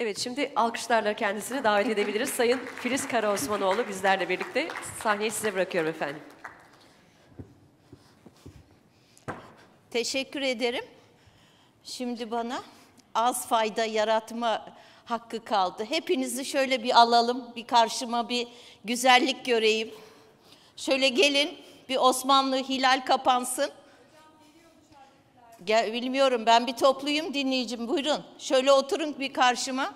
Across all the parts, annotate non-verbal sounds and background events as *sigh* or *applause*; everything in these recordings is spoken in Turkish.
Evet şimdi alkışlarla kendisini davet edebiliriz. Sayın Filiz Kara Osmanoğlu, bizlerle birlikte sahneyi size bırakıyorum efendim. Teşekkür ederim. Şimdi bana az fayda yaratma hakkı kaldı. Hepinizi şöyle bir alalım, bir karşıma bir güzellik göreyim. Şöyle gelin, bir Osmanlı hilal kapansın gel, bilmiyorum ben bir topluyum dinleyicim buyurun. Şöyle oturun bir karşıma.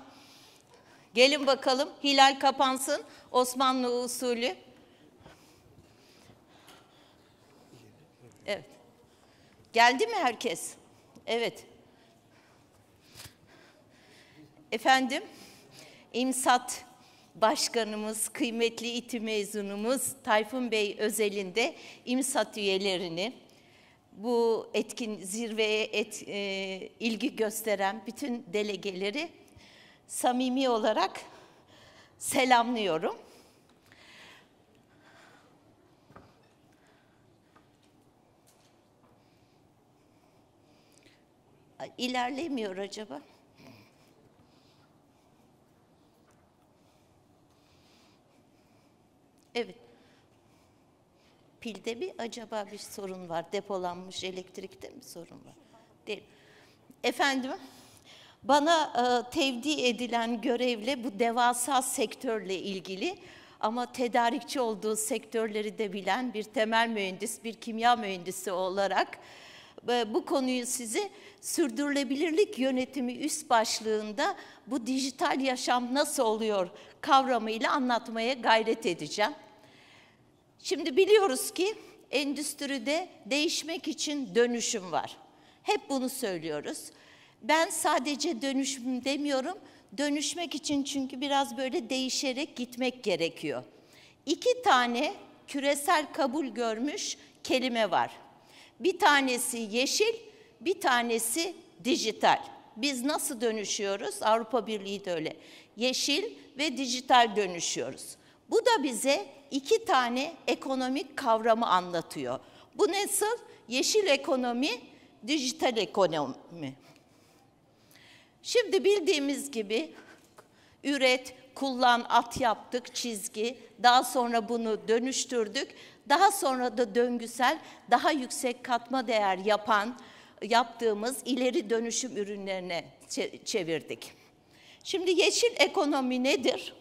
Gelin bakalım hilal kapansın Osmanlı usulü. Evet. Geldi mi herkes? Evet. Efendim, imsat başkanımız, kıymetli iti mezunumuz Tayfun Bey özelinde imsat üyelerini, bu etkin zirveye et, e, ilgi gösteren bütün delegeleri samimi olarak selamlıyorum. İlerlemiyor acaba? Evet. Pilde mi acaba bir sorun var? Depolanmış elektrikte mi sorun var? Değil. Efendim, bana e, tevdi edilen görevle bu devasa sektörle ilgili ama tedarikçi olduğu sektörleri de bilen bir temel mühendis, bir kimya mühendisi olarak e, bu konuyu sizi sürdürülebilirlik yönetimi üst başlığında bu dijital yaşam nasıl oluyor kavramıyla anlatmaya gayret edeceğim. Şimdi biliyoruz ki endüstride değişmek için dönüşüm var. Hep bunu söylüyoruz. Ben sadece dönüşüm demiyorum. Dönüşmek için çünkü biraz böyle değişerek gitmek gerekiyor. İki tane küresel kabul görmüş kelime var. Bir tanesi yeşil, bir tanesi dijital. Biz nasıl dönüşüyoruz? Avrupa Birliği de öyle. Yeşil ve dijital dönüşüyoruz. Bu da bize iki tane ekonomik kavramı anlatıyor. Bu nasıl? Yeşil ekonomi, dijital ekonomi. Şimdi bildiğimiz gibi üret, kullan, at yaptık, çizgi. Daha sonra bunu dönüştürdük. Daha sonra da döngüsel, daha yüksek katma değer yapan, yaptığımız ileri dönüşüm ürünlerine çevirdik. Şimdi yeşil ekonomi nedir?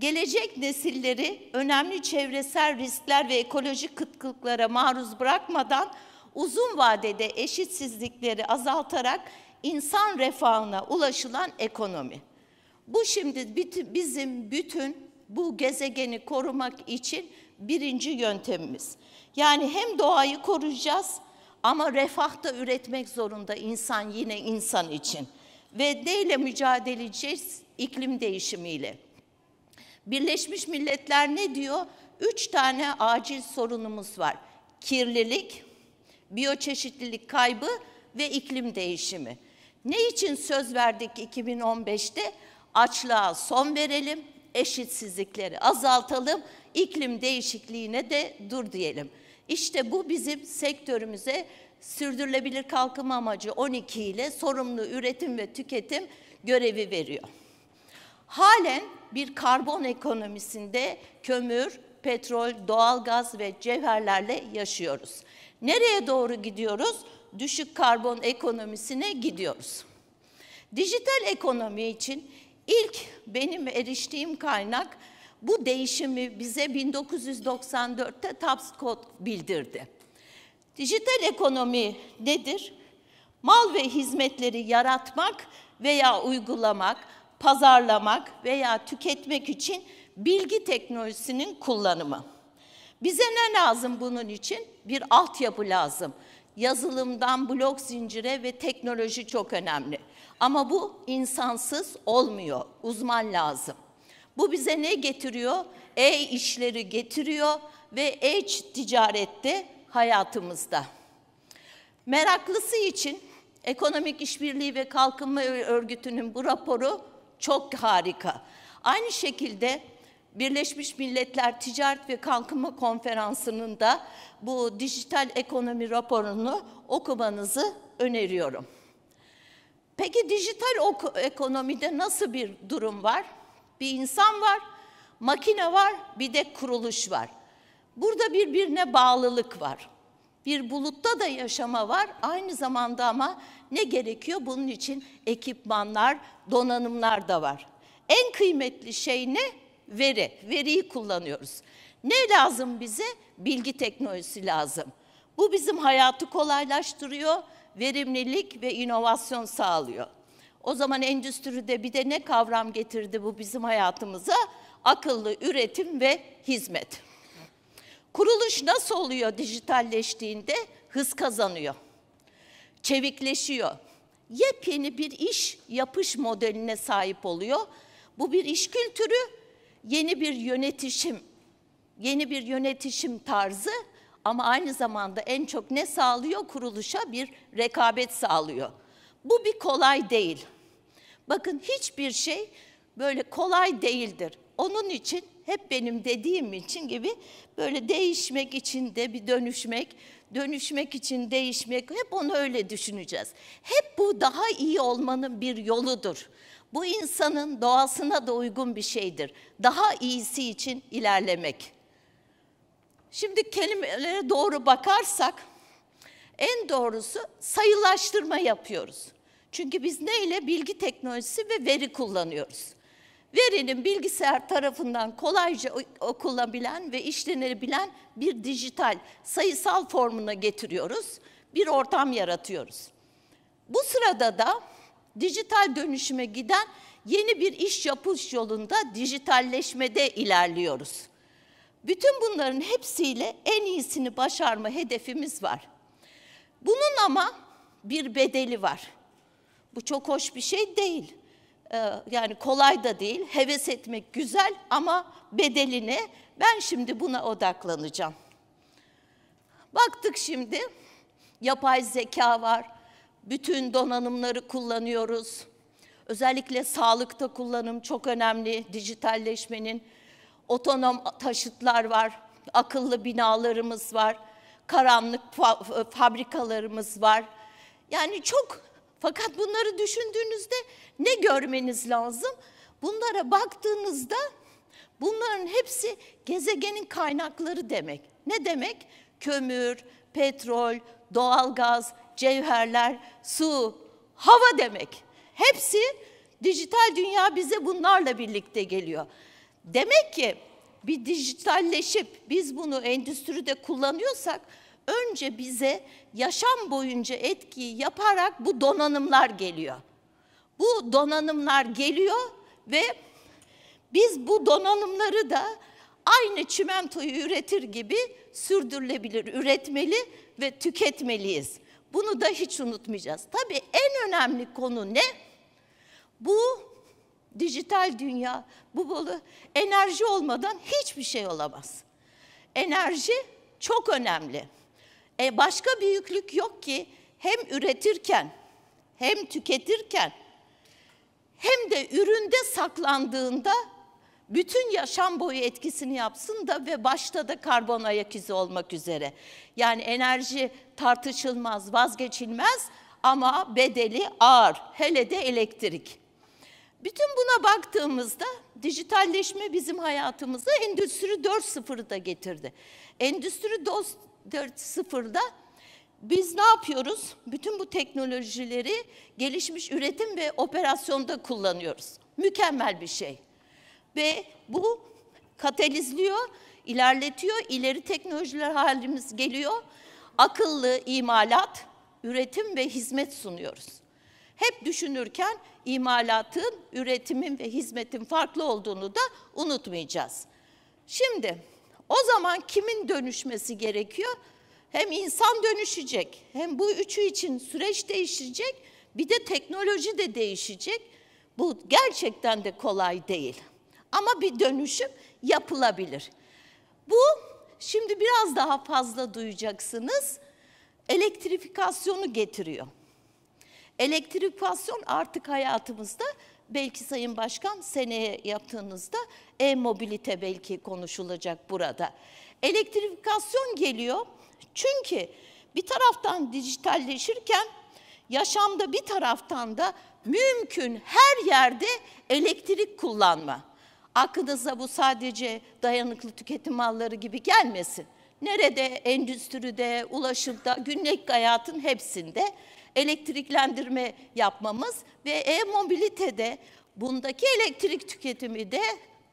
gelecek nesilleri önemli çevresel riskler ve ekolojik kıtlıklara maruz bırakmadan uzun vadede eşitsizlikleri azaltarak insan refahına ulaşılan ekonomi. Bu şimdi bizim bütün bu gezegeni korumak için birinci yöntemimiz. Yani hem doğayı koruyacağız ama refah da üretmek zorunda insan yine insan için. Ve neyle mücadele edeceğiz? İklim değişimiyle. Birleşmiş Milletler ne diyor? Üç tane acil sorunumuz var. Kirlilik, biyoçeşitlilik kaybı ve iklim değişimi. Ne için söz verdik 2015'te? Açlığa son verelim, eşitsizlikleri azaltalım, iklim değişikliğine de dur diyelim. İşte bu bizim sektörümüze sürdürülebilir kalkınma amacı 12 ile sorumlu üretim ve tüketim görevi veriyor. Halen bir karbon ekonomisinde kömür, petrol, doğalgaz ve cevherlerle yaşıyoruz. Nereye doğru gidiyoruz? Düşük karbon ekonomisine gidiyoruz. Dijital ekonomi için ilk benim eriştiğim kaynak bu değişimi bize 1994'te Tapscot bildirdi. Dijital ekonomi nedir? Mal ve hizmetleri yaratmak veya uygulamak, pazarlamak veya tüketmek için bilgi teknolojisinin kullanımı. Bize ne lazım bunun için? Bir altyapı lazım. Yazılımdan blok zincire ve teknoloji çok önemli. Ama bu insansız olmuyor. Uzman lazım. Bu bize ne getiriyor? E-işleri getiriyor ve e-ticarette hayatımızda. Meraklısı için Ekonomik İşbirliği ve Kalkınma Örgütü'nün bu raporu çok harika. Aynı şekilde Birleşmiş Milletler Ticaret ve Kalkınma Konferansı'nın da bu dijital ekonomi raporunu okumanızı öneriyorum. Peki dijital ekonomide nasıl bir durum var? Bir insan var, makine var, bir de kuruluş var. Burada birbirine bağlılık var. Bir bulutta da yaşama var. Aynı zamanda ama ne gerekiyor? Bunun için ekipmanlar, donanımlar da var. En kıymetli şey ne? Veri. Veriyi kullanıyoruz. Ne lazım bize? Bilgi teknolojisi lazım. Bu bizim hayatı kolaylaştırıyor, verimlilik ve inovasyon sağlıyor. O zaman endüstride bir de ne kavram getirdi bu bizim hayatımıza? Akıllı üretim ve hizmet. Kuruluş nasıl oluyor dijitalleştiğinde? Hız kazanıyor, çevikleşiyor. Yepyeni bir iş yapış modeline sahip oluyor. Bu bir iş kültürü, yeni bir yönetişim, yeni bir yönetişim tarzı ama aynı zamanda en çok ne sağlıyor? Kuruluşa bir rekabet sağlıyor. Bu bir kolay değil. Bakın hiçbir şey böyle kolay değildir. Onun için hep benim dediğim için gibi böyle değişmek için de bir dönüşmek, dönüşmek için değişmek hep onu öyle düşüneceğiz. Hep bu daha iyi olmanın bir yoludur. Bu insanın doğasına da uygun bir şeydir. Daha iyisi için ilerlemek. Şimdi kelimelere doğru bakarsak en doğrusu sayılaştırma yapıyoruz. Çünkü biz neyle bilgi teknolojisi ve veri kullanıyoruz verinin bilgisayar tarafından kolayca okunabilen ve işlenebilen bir dijital sayısal formuna getiriyoruz. Bir ortam yaratıyoruz. Bu sırada da dijital dönüşüme giden yeni bir iş yapış yolunda dijitalleşmede ilerliyoruz. Bütün bunların hepsiyle en iyisini başarma hedefimiz var. Bunun ama bir bedeli var. Bu çok hoş bir şey değil. Ee, yani kolay da değil, heves etmek güzel ama bedelini ben şimdi buna odaklanacağım. Baktık şimdi yapay zeka var. Bütün donanımları kullanıyoruz. Özellikle sağlıkta kullanım çok önemli. Dijitalleşmenin otonom taşıtlar var. Akıllı binalarımız var. Karanlık fabrikalarımız var. Yani çok fakat bunları düşündüğünüzde ne görmeniz lazım? Bunlara baktığınızda bunların hepsi gezegenin kaynakları demek. Ne demek? Kömür, petrol, doğalgaz, cevherler, su, hava demek. Hepsi dijital dünya bize bunlarla birlikte geliyor. Demek ki bir dijitalleşip biz bunu endüstride kullanıyorsak önce bize yaşam boyunca etkiyi yaparak bu donanımlar geliyor. Bu donanımlar geliyor ve biz bu donanımları da aynı çimentoyu üretir gibi sürdürülebilir, üretmeli ve tüketmeliyiz. Bunu da hiç unutmayacağız. Tabii en önemli konu ne? Bu dijital dünya, bu bolu enerji olmadan hiçbir şey olamaz. Enerji çok önemli. E başka büyüklük yok ki hem üretirken hem tüketirken hem de üründe saklandığında bütün yaşam boyu etkisini yapsın da ve başta da karbon ayak izi olmak üzere. Yani enerji tartışılmaz, vazgeçilmez ama bedeli ağır. Hele de elektrik. Bütün buna baktığımızda dijitalleşme bizim hayatımıza Endüstri 4.0'ı da getirdi. Endüstri 4.0'da biz ne yapıyoruz? Bütün bu teknolojileri gelişmiş üretim ve operasyonda kullanıyoruz. Mükemmel bir şey. Ve bu katalizliyor, ilerletiyor, ileri teknolojiler halimiz geliyor. Akıllı imalat, üretim ve hizmet sunuyoruz. Hep düşünürken imalatın, üretimin ve hizmetin farklı olduğunu da unutmayacağız. Şimdi o zaman kimin dönüşmesi gerekiyor? Hem insan dönüşecek, hem bu üçü için süreç değişecek, bir de teknoloji de değişecek. Bu gerçekten de kolay değil. Ama bir dönüşüm yapılabilir. Bu şimdi biraz daha fazla duyacaksınız. Elektrifikasyonu getiriyor. Elektrifikasyon artık hayatımızda belki Sayın Başkan seneye yaptığınızda e-mobilite belki konuşulacak burada. Elektrifikasyon geliyor çünkü bir taraftan dijitalleşirken yaşamda bir taraftan da mümkün her yerde elektrik kullanma. Aklınıza bu sadece dayanıklı tüketim malları gibi gelmesin. Nerede endüstride, ulaşımda, günlük hayatın hepsinde elektriklendirme yapmamız ve e-mobilitede bundaki elektrik tüketimi de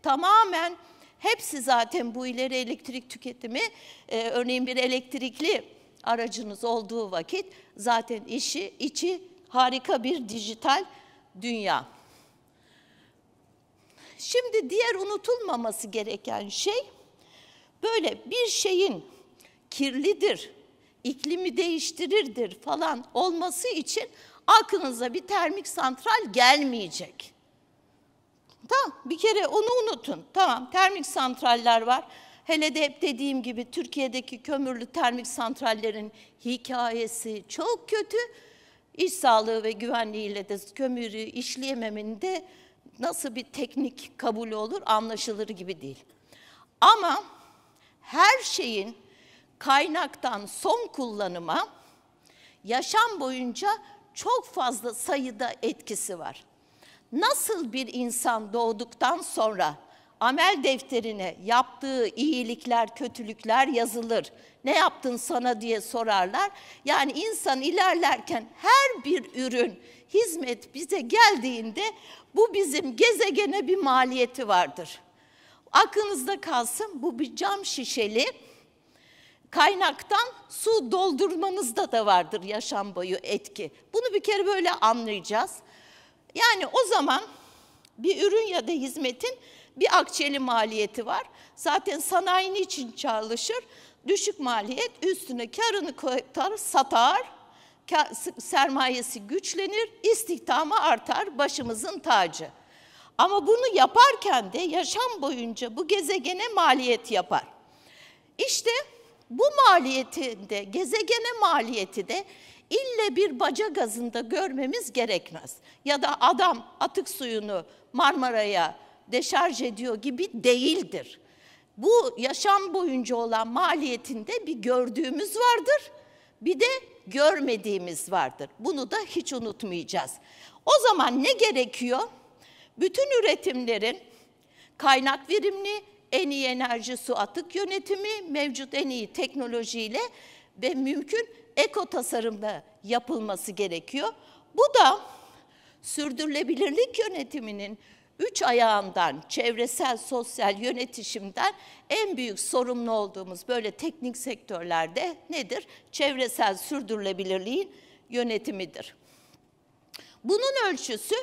tamamen hepsi zaten bu ileri elektrik tüketimi e, örneğin bir elektrikli aracınız olduğu vakit zaten işi içi harika bir dijital dünya. Şimdi diğer unutulmaması gereken şey böyle bir şeyin kirlidir iklimi değiştirirdir falan olması için aklınıza bir termik santral gelmeyecek. Tamam bir kere onu unutun. Tamam termik santraller var. Hele de hep dediğim gibi Türkiye'deki kömürlü termik santrallerin hikayesi çok kötü. İş sağlığı ve güvenliğiyle de kömürü işleyememenin de nasıl bir teknik kabul olur anlaşılır gibi değil. Ama her şeyin kaynaktan son kullanıma yaşam boyunca çok fazla sayıda etkisi var. Nasıl bir insan doğduktan sonra amel defterine yaptığı iyilikler, kötülükler yazılır. Ne yaptın sana diye sorarlar. Yani insan ilerlerken her bir ürün, hizmet bize geldiğinde bu bizim gezegene bir maliyeti vardır. Aklınızda kalsın bu bir cam şişeli kaynaktan su doldurmanızda da vardır yaşam boyu etki. Bunu bir kere böyle anlayacağız. Yani o zaman bir ürün ya da hizmetin bir akçeli maliyeti var. Zaten sanayi için çalışır? Düşük maliyet üstüne karını koyar, satar, sermayesi güçlenir, istihdamı artar, başımızın tacı. Ama bunu yaparken de yaşam boyunca bu gezegene maliyet yapar. İşte bu bu maliyetinde, gezegene maliyeti de ille bir baca gazında görmemiz gerekmez. Ya da adam atık suyunu Marmara'ya deşarj ediyor gibi değildir. Bu yaşam boyunca olan maliyetinde bir gördüğümüz vardır, bir de görmediğimiz vardır. Bunu da hiç unutmayacağız. O zaman ne gerekiyor? Bütün üretimlerin kaynak verimli, en iyi enerji su atık yönetimi, mevcut en iyi teknolojiyle ve mümkün eko tasarımda yapılması gerekiyor. Bu da sürdürülebilirlik yönetiminin üç ayağından, çevresel, sosyal yönetişimden en büyük sorumlu olduğumuz böyle teknik sektörlerde nedir? Çevresel sürdürülebilirliğin yönetimidir. Bunun ölçüsü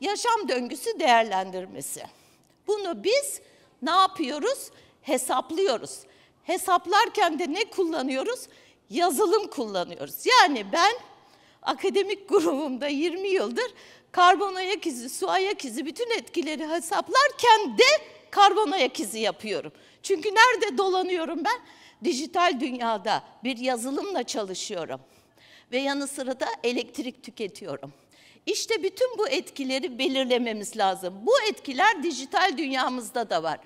yaşam döngüsü değerlendirmesi. Bunu biz ne yapıyoruz? Hesaplıyoruz. Hesaplarken de ne kullanıyoruz? Yazılım kullanıyoruz. Yani ben akademik *laughs* grubumda 20 yıldır karbon ayak izi, su ayak izi bütün etkileri hesaplarken de karbon ayak izi yapıyorum. Çünkü nerede dolanıyorum ben? Dijital dünyada bir yazılımla çalışıyorum. Ve yanı sıra da elektrik tüketiyorum. İşte bütün bu etkileri belirlememiz lazım. Bu etkiler dijital dünyamızda da var.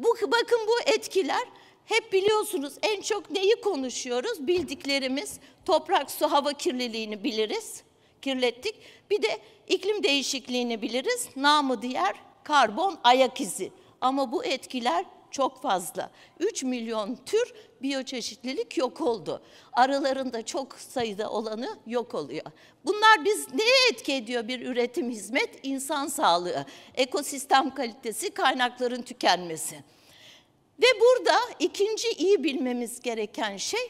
Bu bakın bu etkiler hep biliyorsunuz en çok neyi konuşuyoruz? Bildiklerimiz toprak, su, hava kirliliğini biliriz. Kirlettik. Bir de iklim değişikliğini biliriz. Namı diğer karbon ayak izi. Ama bu etkiler çok fazla. 3 milyon tür biyoçeşitlilik yok oldu. Aralarında çok sayıda olanı yok oluyor. Bunlar biz neye etki ediyor bir üretim hizmet? İnsan sağlığı, ekosistem kalitesi, kaynakların tükenmesi. Ve burada ikinci iyi bilmemiz gereken şey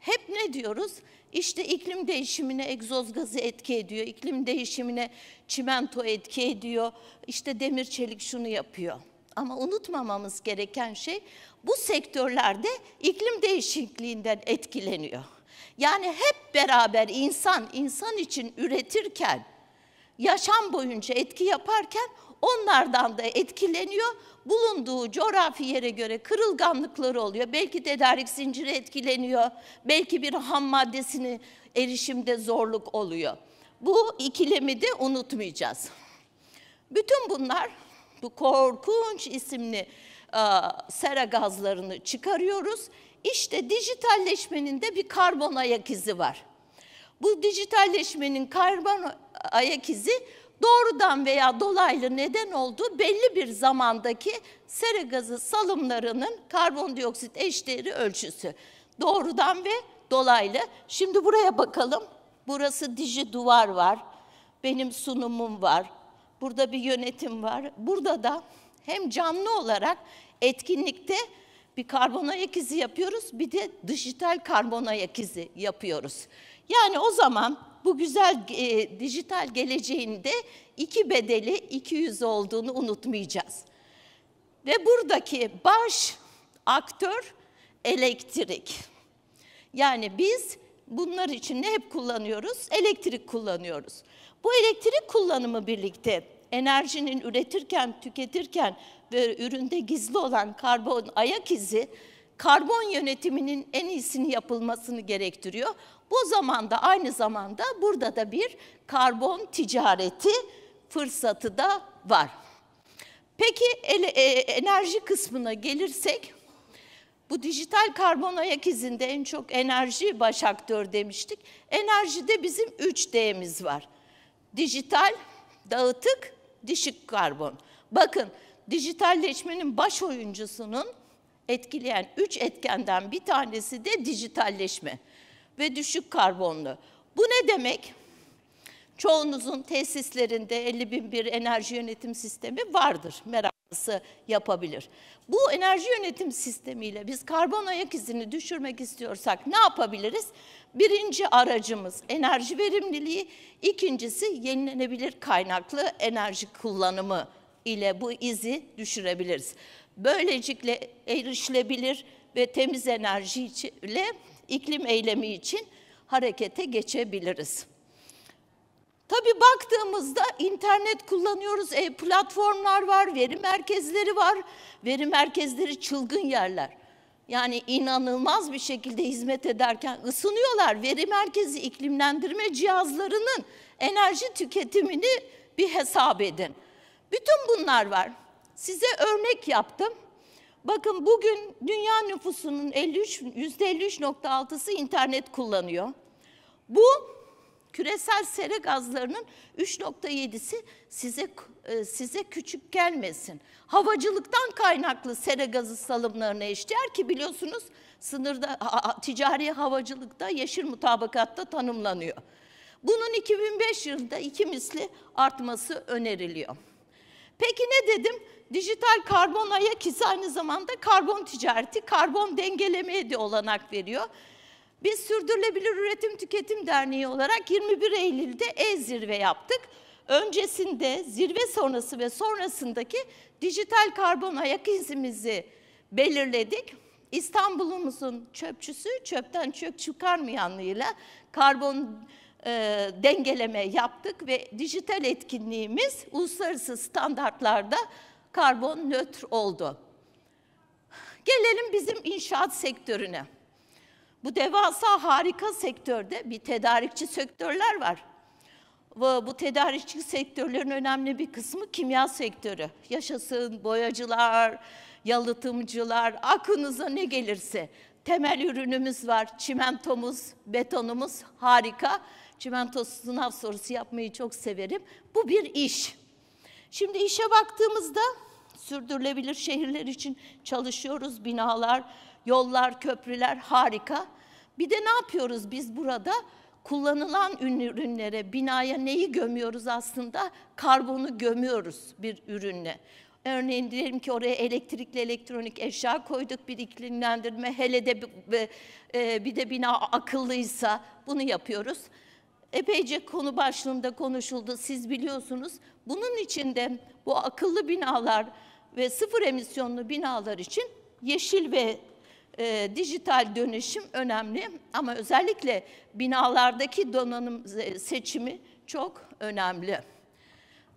hep ne diyoruz? İşte iklim değişimine egzoz gazı etki ediyor, iklim değişimine çimento etki ediyor, işte demir çelik şunu yapıyor. Ama unutmamamız gereken şey bu sektörlerde iklim değişikliğinden etkileniyor. Yani hep beraber insan, insan için üretirken, yaşam boyunca etki yaparken onlardan da etkileniyor. Bulunduğu coğrafi yere göre kırılganlıkları oluyor. Belki tedarik zinciri etkileniyor. Belki bir ham maddesini erişimde zorluk oluyor. Bu ikilemi de unutmayacağız. Bütün bunlar bu korkunç isimli e, sera gazlarını çıkarıyoruz. İşte dijitalleşmenin de bir karbon ayak izi var. Bu dijitalleşmenin karbon ayak izi doğrudan veya dolaylı neden olduğu belli bir zamandaki sera gazı salımlarının karbondioksit eşdeğeri ölçüsü. Doğrudan ve dolaylı. Şimdi buraya bakalım. Burası diji duvar var. Benim sunumum var. Burada bir yönetim var. Burada da hem canlı olarak etkinlikte bir karbon ayak izi yapıyoruz, bir de dijital karbon ayak izi yapıyoruz. Yani o zaman bu güzel e, dijital geleceğinde iki bedeli 200 olduğunu unutmayacağız. Ve buradaki baş aktör elektrik. Yani biz bunlar için ne hep kullanıyoruz? Elektrik kullanıyoruz. Bu elektrik kullanımı birlikte enerjinin üretirken, tüketirken ve üründe gizli olan karbon ayak izi karbon yönetiminin en iyisini yapılmasını gerektiriyor. Bu zamanda aynı zamanda burada da bir karbon ticareti fırsatı da var. Peki ele, e, enerji kısmına gelirsek bu dijital karbon ayak izinde en çok enerji baş aktör demiştik. Enerjide bizim 3D'miz var. Dijital, dağıtık düşük karbon. Bakın dijitalleşmenin baş oyuncusunun etkileyen üç etkenden bir tanesi de dijitalleşme ve düşük karbonlu. Bu ne demek? Çoğunuzun tesislerinde 50 bin bir enerji yönetim sistemi vardır. Merak yapabilir. Bu enerji yönetim sistemiyle biz karbon ayak izini düşürmek istiyorsak ne yapabiliriz? Birinci aracımız enerji verimliliği, ikincisi yenilenebilir kaynaklı enerji kullanımı ile bu izi düşürebiliriz. Böylelikle erişilebilir ve temiz enerji ile iklim eylemi için harekete geçebiliriz. Tabii baktığımızda internet kullanıyoruz, e, platformlar var, veri merkezleri var. Veri merkezleri çılgın yerler. Yani inanılmaz bir şekilde hizmet ederken ısınıyorlar. Veri merkezi iklimlendirme cihazlarının enerji tüketimini bir hesap edin. Bütün bunlar var. Size örnek yaptım. Bakın bugün dünya nüfusunun 53, %53.6'sı internet kullanıyor. Bu küresel sera gazlarının 3.7'si size e, size küçük gelmesin. Havacılıktan kaynaklı sera gazı salımlarına eşdeğer ki biliyorsunuz sınırda ticari havacılıkta yeşil mutabakatta tanımlanıyor. Bunun 2005 yılında iki misli artması öneriliyor. Peki ne dedim? Dijital karbon ayak izi aynı zamanda karbon ticareti, karbon dengelemeye de olanak veriyor. Biz Sürdürülebilir Üretim Tüketim Derneği olarak 21 Eylül'de e-zirve yaptık. Öncesinde, zirve sonrası ve sonrasındaki dijital karbon ayak izimizi belirledik. İstanbul'umuzun çöpçüsü çöpten çöp çıkarmayanlığıyla karbon e, dengeleme yaptık ve dijital etkinliğimiz uluslararası standartlarda karbon nötr oldu. Gelelim bizim inşaat sektörüne bu devasa harika sektörde bir tedarikçi sektörler var. Bu tedarikçi sektörlerin önemli bir kısmı kimya sektörü. Yaşasın boyacılar, yalıtımcılar, aklınıza ne gelirse. Temel ürünümüz var, çimentomuz, betonumuz harika. Çimento sınav sorusu yapmayı çok severim. Bu bir iş. Şimdi işe baktığımızda sürdürülebilir şehirler için çalışıyoruz. Binalar, Yollar, köprüler harika. Bir de ne yapıyoruz biz burada? Kullanılan ürünlere, binaya neyi gömüyoruz aslında? Karbonu gömüyoruz bir ürünle. Örneğin diyelim ki oraya elektrikli elektronik eşya koyduk bir iklimlendirme. Hele de e, bir de bina akıllıysa bunu yapıyoruz. Epeyce konu başlığında konuşuldu. Siz biliyorsunuz. Bunun içinde bu akıllı binalar ve sıfır emisyonlu binalar için yeşil ve e, dijital dönüşüm önemli ama özellikle binalardaki donanım seçimi çok önemli.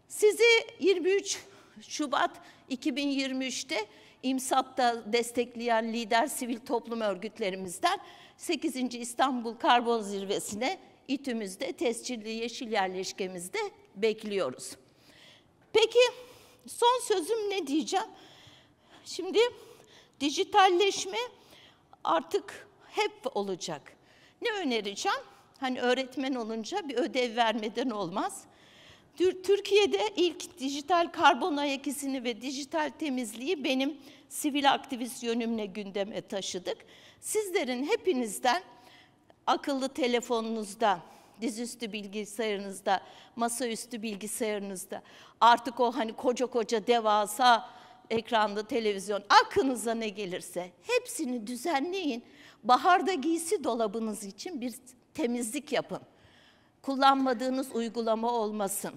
Sizi 23 Şubat 2023'te İmsat'ta destekleyen lider sivil toplum örgütlerimizden 8. İstanbul Karbon Zirvesi'ne İTÜ'müzde, tescilli yeşil yerleşkemizde bekliyoruz. Peki son sözüm ne diyeceğim? Şimdi dijitalleşme artık hep olacak. Ne önereceğim? Hani öğretmen olunca bir ödev vermeden olmaz. Türkiye'de ilk dijital karbon ayak izini ve dijital temizliği benim sivil aktivist yönümle gündeme taşıdık. Sizlerin hepinizden akıllı telefonunuzda, dizüstü bilgisayarınızda, masaüstü bilgisayarınızda artık o hani koca koca devasa ekranda, televizyon, aklınıza ne gelirse hepsini düzenleyin. Baharda giysi dolabınız için bir temizlik yapın. Kullanmadığınız uygulama olmasın.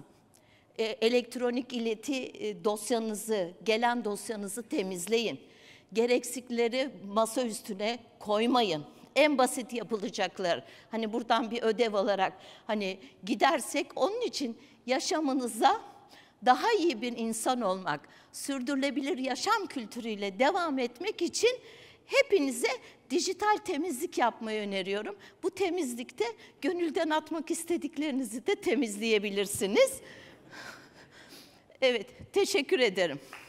E, elektronik ileti e, dosyanızı, gelen dosyanızı temizleyin. Gereksikleri masa üstüne koymayın en basit yapılacaklar. Hani buradan bir ödev olarak hani gidersek onun için yaşamınıza daha iyi bir insan olmak, sürdürülebilir yaşam kültürüyle devam etmek için hepinize dijital temizlik yapmayı öneriyorum. Bu temizlikte gönülden atmak istediklerinizi de temizleyebilirsiniz. Evet, teşekkür ederim.